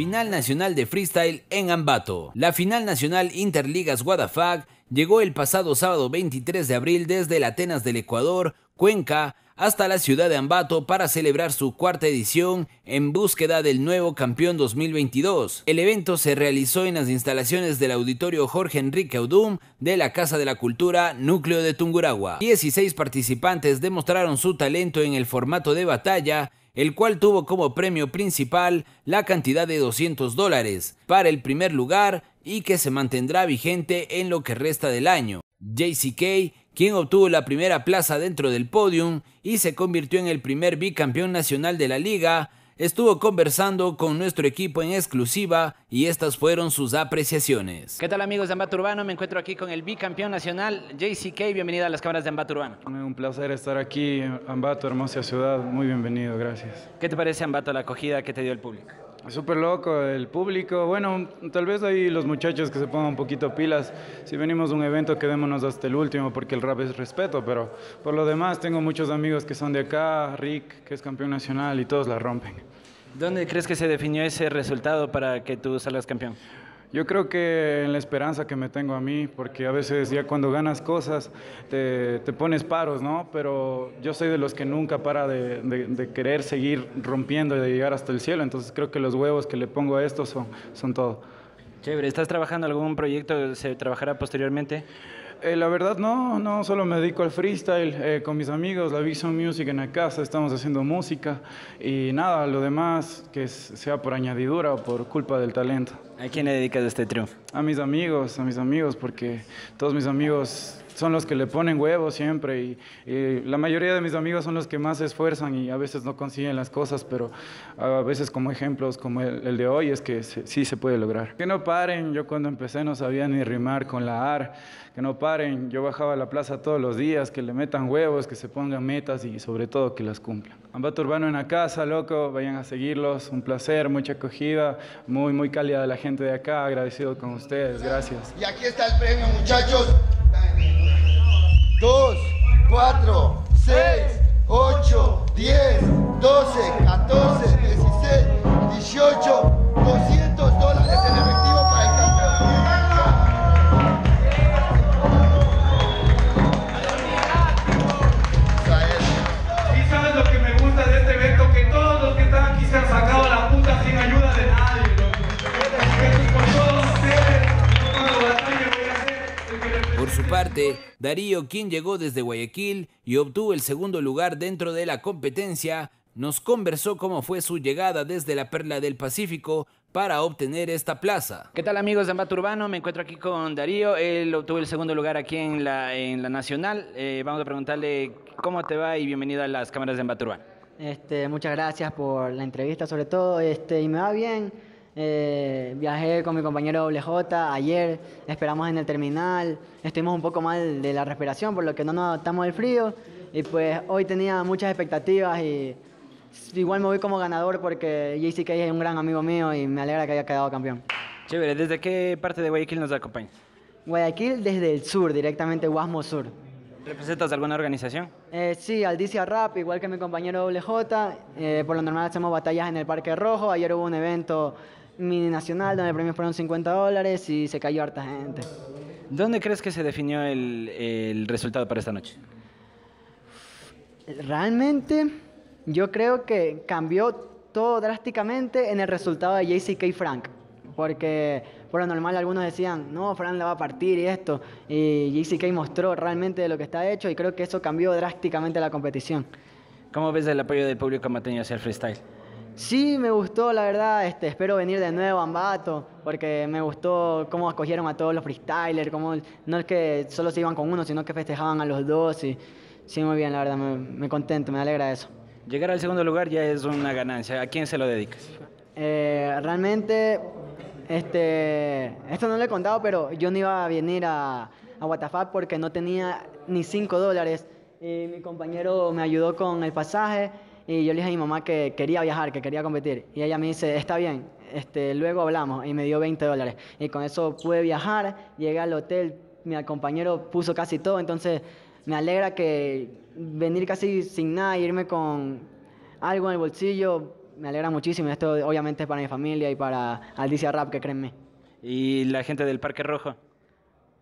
Final Nacional de Freestyle en Ambato. La final nacional Interligas Guadafac llegó el pasado sábado 23 de abril desde el Atenas del Ecuador, Cuenca, hasta la ciudad de Ambato para celebrar su cuarta edición en búsqueda del nuevo campeón 2022. El evento se realizó en las instalaciones del auditorio Jorge Enrique Audum de la Casa de la Cultura Núcleo de Tunguragua. 16 participantes demostraron su talento en el formato de batalla el cual tuvo como premio principal la cantidad de 200 dólares para el primer lugar y que se mantendrá vigente en lo que resta del año. JCK, quien obtuvo la primera plaza dentro del podium y se convirtió en el primer bicampeón nacional de la liga, estuvo conversando con nuestro equipo en exclusiva y estas fueron sus apreciaciones. ¿Qué tal amigos de Ambato Urbano? Me encuentro aquí con el bicampeón nacional JCK. Bienvenido a las cámaras de Ambato Urbano. Un placer estar aquí, Ambato, hermosa ciudad. Muy bienvenido, gracias. ¿Qué te parece Ambato la acogida que te dio el público? Súper loco, el público. Bueno, tal vez ahí los muchachos que se pongan un poquito pilas. Si venimos a un evento, quedémonos hasta el último, porque el rap es respeto. Pero por lo demás, tengo muchos amigos que son de acá, Rick, que es campeón nacional, y todos la rompen. ¿Dónde crees que se definió ese resultado para que tú salgas campeón? Yo creo que en la esperanza que me tengo a mí, porque a veces ya cuando ganas cosas te, te pones paros, ¿no? Pero yo soy de los que nunca para de, querer seguir rompiendo y de llegar hasta el cielo, entonces creo que los huevos que le pongo a esto son, son todo. Chévere, ¿estás trabajando algún proyecto que se trabajará posteriormente? Eh, la verdad no, no, solo me dedico al freestyle eh, con mis amigos, la Vision Music en la casa, estamos haciendo música y nada, lo demás que sea por añadidura o por culpa del talento. ¿A quién le dedicas este triunfo? A mis amigos, a mis amigos, porque todos mis amigos son los que le ponen huevos siempre y, la mayoría de mis amigos son los que más se esfuerzan y a veces no consiguen las cosas, pero a veces como ejemplos como el, de hoy es que sí se puede lograr. Que no paren, yo cuando empecé no sabía ni rimar con la AR, que no paren, yo bajaba a la plaza todos los días, que le metan huevos, que se pongan metas y sobre todo que las cumplan. Ambato Urbano en la casa, loco, vayan a seguirlos, un placer, mucha acogida, muy, muy cálida la gente de acá, agradecido con ustedes, gracias. Y aquí está el premio, muchachos. dois, Darío, quien llegó desde Guayaquil y obtuvo el segundo lugar dentro de la competencia, nos conversó cómo fue su llegada desde la Perla del Pacífico para obtener esta plaza. ¿Qué tal amigos de Ambato Urbano? Me encuentro aquí con Darío, él obtuvo el segundo lugar aquí en la, en la Nacional. Eh, vamos a preguntarle cómo te va y bienvenido a las cámaras de Ambato Urbano. Este, muchas gracias por la entrevista sobre todo este, y me va bien. Eh, viajé con mi compañero WJ ayer, esperamos en el terminal, estuvimos un poco mal de la respiración por lo que no nos adaptamos al frío y pues hoy tenía muchas expectativas y igual me voy como ganador porque JCK es un gran amigo mío y me alegra que haya quedado campeón. Chévere, ¿desde qué parte de Guayaquil nos acompañas? Guayaquil desde el sur, directamente Guasmo Sur. ¿Representas alguna organización? Eh, sí, Aldicia Rap, igual que mi compañero WJ. Eh, por lo normal hacemos batallas en el Parque Rojo. Ayer hubo un evento mini nacional, donde el premio fueron 50 dólares y se cayó harta gente. ¿Dónde crees que se definió el, resultado para esta noche? Realmente, yo creo que cambió todo drásticamente en el resultado de JCK Frank. Porque por normal algunos decían, no, Frank la va a partir y esto. Y JCK mostró realmente lo que está hecho y creo que eso cambió drásticamente la competición. ¿Cómo ves el apoyo del público mateño hacia el freestyle? Sí, me gustó, la verdad. Este, espero venir de nuevo a Ambato, porque me gustó cómo acogieron a todos los freestylers, cómo no es que solo se iban con uno, sino que festejaban a los dos. Y, sí, muy bien, la verdad, me, contento, me alegra eso. Llegar al segundo lugar ya es una ganancia. ¿A quién se lo dedicas? Eh, realmente, este, esto no lo he contado, pero yo no iba a venir a, a porque no tenía ni 5 dólares. Y mi compañero me ayudó con el pasaje y yo le dije a mi mamá que quería viajar, que quería competir. Y ella me dice, está bien, este, luego hablamos. Y me dio 20 dólares. Y con eso pude viajar, llegué al hotel, mi compañero puso casi todo. Entonces me alegra que venir casi sin nada irme con algo en el bolsillo, me alegra muchísimo. Esto obviamente es para mi familia y para Alicia Rap, que creen ¿Y la gente del Parque Rojo?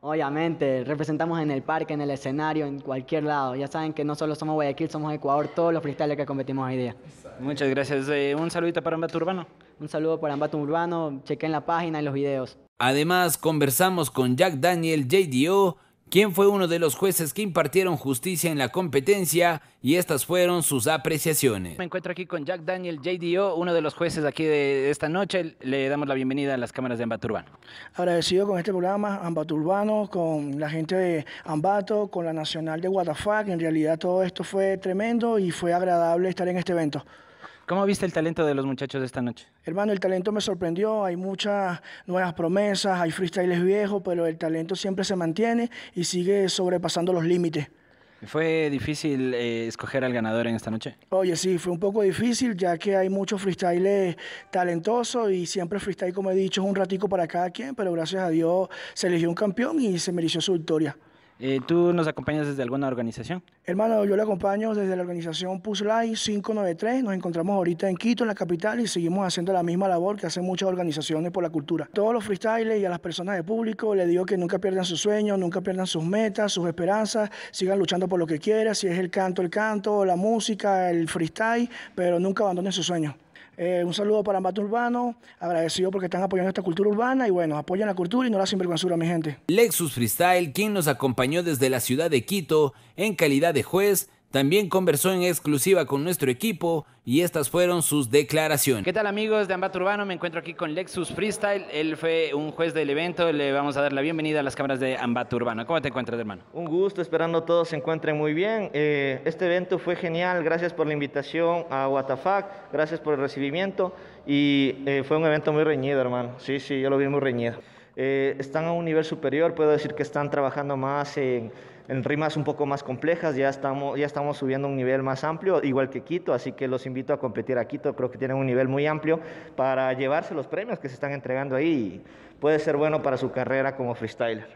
Obviamente, representamos en el parque, en el escenario, en cualquier lado. Ya saben que no solo somos Guayaquil, somos Ecuador, todos los freestyle que competimos hoy día. Muchas gracias. Eh, un saludito para Ambato Urbano. Un saludo para Ambato Urbano. Chequen la página y los videos. Además, conversamos con Jack Daniel, JDO, Quién fue uno de los jueces que impartieron justicia en la competencia y estas fueron sus apreciaciones. Me encuentro aquí con Jack Daniel JDO, uno de los jueces aquí de esta noche. Le damos la bienvenida a las cámaras de Ambato Urbano. Agradecido con este programa, Ambato Urbano, con la gente de Ambato, con la Nacional de Guatafac. En realidad todo esto fue tremendo y fue agradable estar en este evento. ¿Cómo viste el talento de los muchachos de esta noche? Hermano, el talento me sorprendió. Hay muchas nuevas promesas, hay freestyles viejos, pero el talento siempre se mantiene y sigue sobrepasando los límites. ¿Fue difícil eh, escoger al ganador en esta noche? Oye, sí, fue un poco difícil, ya que hay muchos freestyles talentosos y siempre freestyle, como he dicho, es un ratico para cada quien, pero gracias a Dios se eligió un campeón y se mereció su victoria. Eh, ¿Tú nos acompañas desde alguna organización? Hermano, yo le acompaño desde la organización PUSLAI 593. Nos encontramos ahorita en Quito, en la capital, y seguimos haciendo la misma labor que hacen muchas organizaciones por la cultura. Todos los freestylers y a las personas de público les digo que nunca pierdan sus sueños, nunca pierdan sus metas, sus esperanzas, sigan luchando por lo que quieran, si es el canto, el canto, la música, el freestyle, pero nunca abandonen sus sueños. Eh, un saludo para Ambato Urbano, agradecido porque están apoyando esta cultura urbana y bueno, apoyan la cultura y no la sinvergüenzura, mi gente. Lexus Freestyle, quien nos acompañó desde la ciudad de Quito en calidad de juez, también conversó en exclusiva con nuestro equipo y estas fueron sus declaraciones. ¿Qué tal amigos de Ambato Urbano? Me encuentro aquí con Lexus Freestyle. Él fue un juez del evento. Le vamos a dar la bienvenida a las cámaras de Ambato Urbano. ¿Cómo te encuentras, hermano? Un gusto, esperando todos se encuentren muy bien. Eh, este evento fue genial. Gracias por la invitación a WTF. Gracias por el recibimiento. Y eh, fue un evento muy reñido, hermano. Sí, sí, yo lo vi muy reñido. Eh, están a un nivel superior. Puedo decir que están trabajando más en en rimas un poco más complejas, ya estamos, ya estamos subiendo un nivel más amplio, igual que Quito, así que los invito a competir a Quito, creo que tienen un nivel muy amplio para llevarse los premios que se están entregando ahí y puede ser bueno para su carrera como freestyler.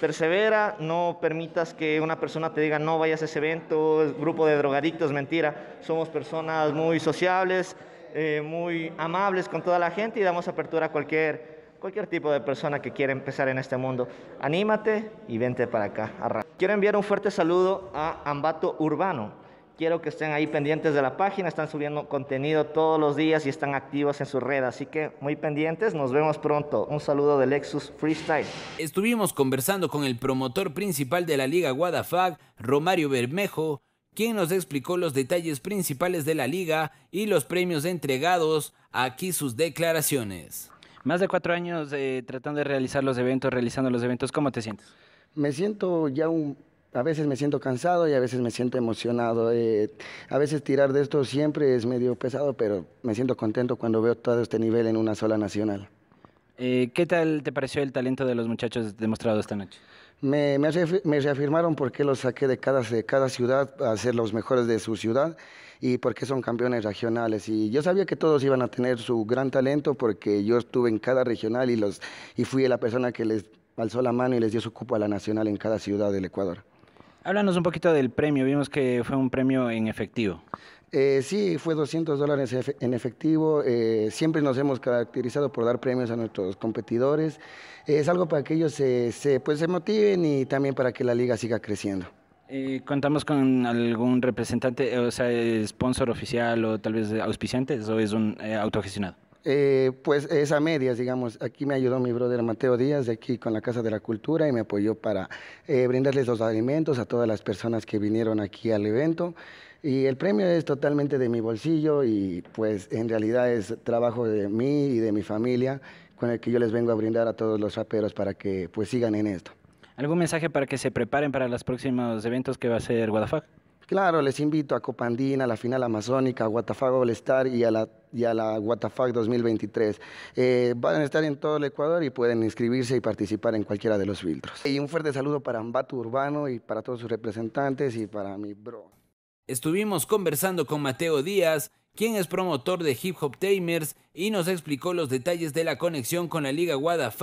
Persevera, no permitas que una persona te diga no vayas a ese evento, grupo de drogadictos, mentira, somos personas muy sociables, eh, muy amables con toda la gente y damos apertura a cualquier cualquier tipo de persona que quiera empezar en este mundo, anímate y vente para acá. Quiero enviar un fuerte saludo a Ambato Urbano. Quiero que estén ahí pendientes de la página, están subiendo contenido todos los días y están activos en su red, así que muy pendientes, nos vemos pronto. Un saludo de Lexus Freestyle. Estuvimos conversando con el promotor principal de la Liga Guadafag, Romario Bermejo, quien nos explicó los detalles principales de la liga y los premios entregados, aquí sus declaraciones. Más de cuatro años eh, tratando de realizar los eventos, realizando los eventos, ¿cómo te sientes? Me siento ya un... A veces me siento cansado y a veces me siento emocionado. Eh, a veces tirar de esto siempre es medio pesado, pero me siento contento cuando veo todo este nivel en una sola nacional. Eh, ¿Qué tal te pareció el talento de los muchachos demostrado esta noche? me, me, por qué porque los saqué de cada, de cada ciudad a ser los mejores de su ciudad y porque son campeones regionales. Y yo sabía que todos iban a tener su gran talento porque yo estuve en cada regional y, los, y fui la persona que les alzó la mano y les dio su cupo a la nacional en cada ciudad del Ecuador. Háblanos un poquito del premio, vimos que fue un premio en efectivo. Eh, sí, fue 200 dólares en efectivo. Eh, siempre nos hemos caracterizado por dar premios a nuestros competidores. es algo para que ellos se, pues, se motiven y también para que la liga siga creciendo. ¿Y eh, ¿Contamos con algún representante, o sea, sponsor oficial o tal vez auspiciantes o es un eh, autogestionado? Eh, pues es a medias, digamos. Aquí me ayudó mi brother Mateo Díaz de aquí con la Casa de la Cultura y me apoyó para eh, brindarles los alimentos a todas las personas que vinieron aquí al evento. Y el premio es totalmente de mi bolsillo y pues en realidad es trabajo de mí y de mi familia con el que yo les vengo a brindar a todos los raperos para que pues sigan en esto. ¿Algún mensaje para que se preparen para los próximos eventos que va a ser Guadalajara? Claro, les invito a Copandina, a la final amazónica, a WTF All Star y a la, y 2023. Eh, van a estar en todo el Ecuador y pueden inscribirse y participar en cualquiera de los filtros. Y un fuerte saludo para Ambato Urbano y para todos sus representantes y para mi bro. Estuvimos conversando con Mateo Díaz, quien es promotor de Hip Hop Tamers y nos explicó los detalles de la conexión con la Liga WTF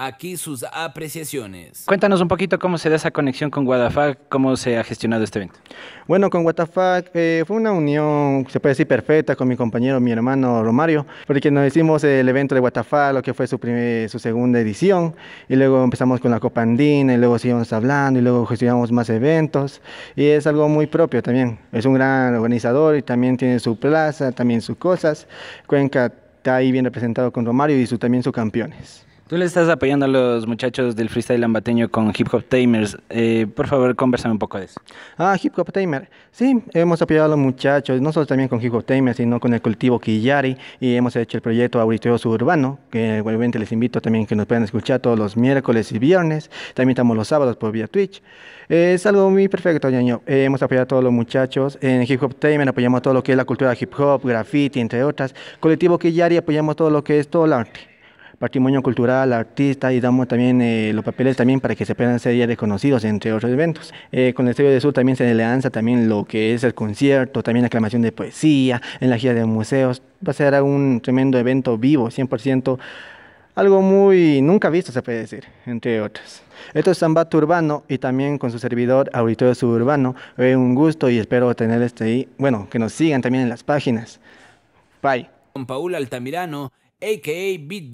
Aquí sus apreciaciones. Cuéntanos un poquito cómo se da esa conexión con Guadafac, cómo se ha gestionado este evento. Bueno, con Guadafac eh, fue una unión, se puede decir, perfecta con mi compañero, mi hermano Romario, porque nos hicimos el evento de Guadafac, lo que fue su, su segunda edición, y luego empezamos con la Copa Andina, y luego seguimos hablando, y luego gestionamos más eventos, y es algo muy propio también. Es un gran organizador y también tiene su plaza, también sus cosas. Cuenca está ahí bien representado con Romario y su, también sus campeones. Tú le estás apoyando a los muchachos del freestyle lambateño con Hip Hop Tamers. Eh, por favor, conversame un poco de eso. Ah, Hip Hop Tamer. Sí, hemos apoyado a los muchachos, no solo también con Hip Hop Tamers, sino con el colectivo Quillari. Y hemos hecho el proyecto Auditorio Suburbano, que eh, igualmente les invito también que nos puedan escuchar todos los miércoles y viernes. También estamos los sábados por vía Twitch. Eh, es algo muy perfecto, ñaño. hemos apoyado a todos los muchachos. En Hip Hop Tamer apoyamos todo lo que es la cultura hip hop, graffiti, entre otras. colectivo Quillari apoyamos todo lo que es todo el arte patrimonio cultural, artista y damos también eh, los papeles también para que se puedan ser ya reconocidos entre otros eventos. Eh, con el Estadio de Sur también se le lanza también lo que es el concierto, también la aclamación de poesía, en la gira de museos. Va a ser un tremendo evento vivo, 100%, algo muy nunca visto se puede decir, entre otras. Esto es Zambato Urbano y también con su servidor Auditorio Suburbano. Es un gusto y espero tener este ahí. Bueno, que nos sigan también en las páginas. Bye. Con Paul Altamirano a.k.a. Beat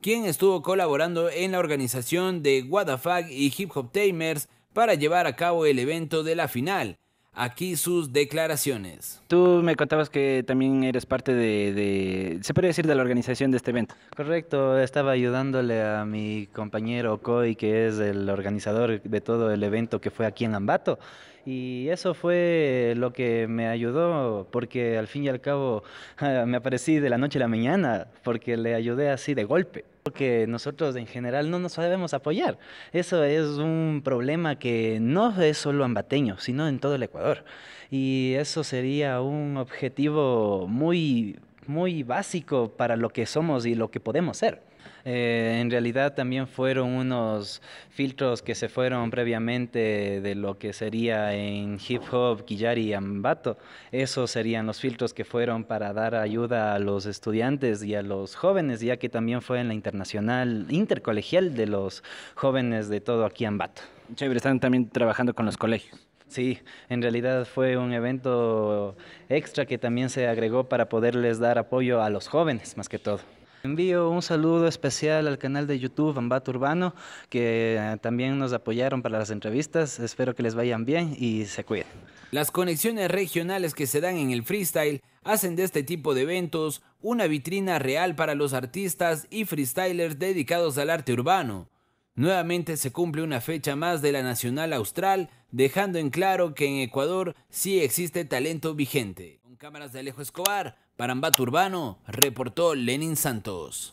quien estuvo colaborando en la organización de WTF y Hip Hop Tamers para llevar a cabo el evento de la final. Aquí sus declaraciones. Tú me contabas que también eres parte de, se puede decir, de la organización de este evento. Correcto, estaba ayudándole a mi compañero Koi, que es el organizador de todo el evento que fue aquí en Lambato, y eso fue lo que me ayudó, porque al fin y al cabo ah, me aparecí de la noche a la mañana, porque le ayudé así de golpe. Porque nosotros en general no nos sabemos apoyar. Eso es un problema que no es solo ambateño, sino en todo el Ecuador. Y eso sería un objetivo muy, muy básico para lo que somos y lo que podemos ser. Eh, en realidad también fueron unos filtros que se fueron previamente de lo que sería en hip hop, Killari y Ambato. Esos serían los filtros que fueron para dar ayuda a los estudiantes y a los jóvenes, ya que también fue en la internacional, intercolegial de los jóvenes de todo aquí Ambato. Chévere, están también trabajando con los colegios. Sí, en realidad fue un evento extra que también se agregó para poderles dar apoyo a los jóvenes, más que todo. Envío un saludo especial al canal de YouTube Ambato Urbano, que también nos apoyaron para las entrevistas. Espero que les vayan bien y se cuiden. Las conexiones regionales que se dan en el freestyle hacen de este tipo de eventos una vitrina real para los artistas y freestylers dedicados al arte urbano. Nuevamente se cumple una fecha más de la Nacional Austral, dejando en claro que en Ecuador sí existe talento vigente. Con cámaras de Alejo Escobar, para Ambato Urbano, reportó Lenin Santos.